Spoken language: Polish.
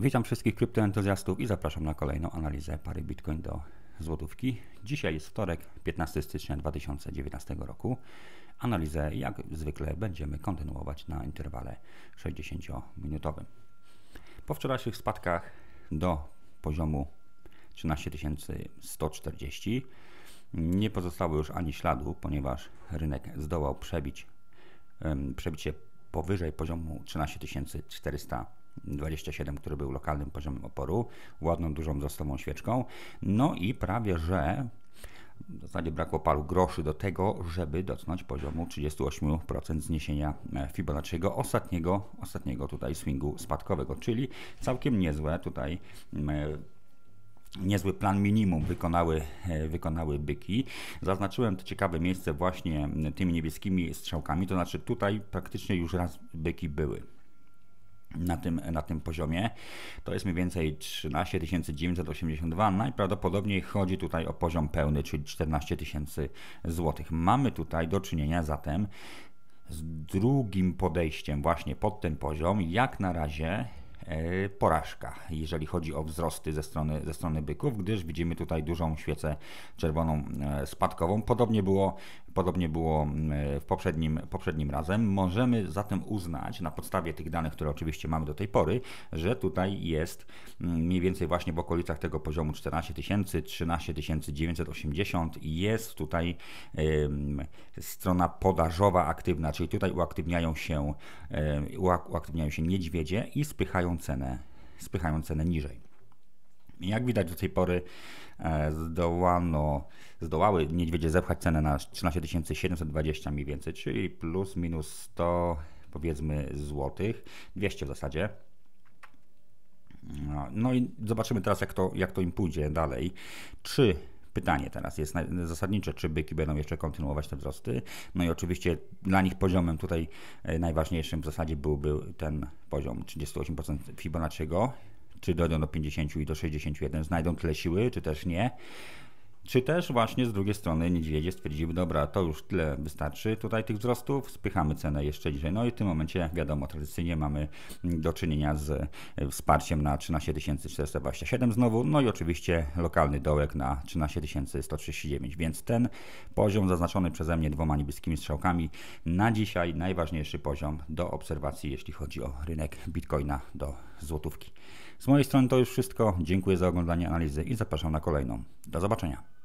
Witam wszystkich kryptoentuzjastów i zapraszam na kolejną analizę pary Bitcoin do złotówki. Dzisiaj jest wtorek, 15 stycznia 2019 roku. Analizę jak zwykle będziemy kontynuować na interwale 60-minutowym. Po wczorajszych spadkach do poziomu 13140 nie pozostało już ani śladu, ponieważ rynek zdołał przebić, przebić się powyżej poziomu 13400 27, który był lokalnym poziomem oporu, ładną, dużą wzrostową świeczką. No i prawie że w zasadzie brakło paru groszy do tego, żeby dotknąć poziomu 38% zniesienia e, Fibonacciego ostatniego, ostatniego tutaj swingu spadkowego, czyli całkiem niezłe tutaj e, niezły plan minimum wykonały, e, wykonały byki. Zaznaczyłem to ciekawe miejsce właśnie tymi niebieskimi strzałkami, to znaczy tutaj praktycznie już raz byki były na tym, na tym poziomie. To jest mniej więcej 13 982. Najprawdopodobniej chodzi tutaj o poziom pełny, czyli 14 tysięcy złotych. Mamy tutaj do czynienia zatem z drugim podejściem właśnie pod ten poziom. Jak na razie e, porażka, jeżeli chodzi o wzrosty ze strony, ze strony byków, gdyż widzimy tutaj dużą świecę czerwoną e, spadkową. Podobnie było Podobnie było mm, w poprzednim, poprzednim razem. Możemy zatem uznać na podstawie tych danych, które oczywiście mamy do tej pory, że tutaj jest mm, mniej więcej właśnie w okolicach tego poziomu 14 tysięcy, 13 980 jest tutaj strona podażowa aktywna, czyli tutaj uaktywniają się, uaktywniają się niedźwiedzie i spychają cenę, spychają cenę niżej. Jak widać do tej pory e, zdołano, zdołały niedźwiedzie zepchać cenę na 13 720 mniej więcej, czyli plus minus 100 powiedzmy złotych, 200 w zasadzie. No, no i zobaczymy teraz jak to, jak to im pójdzie dalej. Czy Pytanie teraz jest zasadnicze, czy byki będą jeszcze kontynuować te wzrosty. No i oczywiście dla nich poziomem tutaj e, najważniejszym w zasadzie byłby ten poziom 38% Fibonacciego, czy dojdą do 50 i do 61, znajdą tyle siły, czy też nie. Czy też właśnie z drugiej strony niedźwiedzie stwierdziły, dobra, to już tyle wystarczy tutaj tych wzrostów, spychamy cenę jeszcze niżej. No i w tym momencie, wiadomo, tradycyjnie mamy do czynienia z e, wsparciem na 13 427 znowu, no i oczywiście lokalny dołek na 13 139, więc ten poziom zaznaczony przeze mnie dwoma niebieskimi strzałkami na dzisiaj najważniejszy poziom do obserwacji, jeśli chodzi o rynek bitcoina do złotówki. Z mojej strony to już wszystko. Dziękuję za oglądanie analizy i zapraszam na kolejną. Do zobaczenia.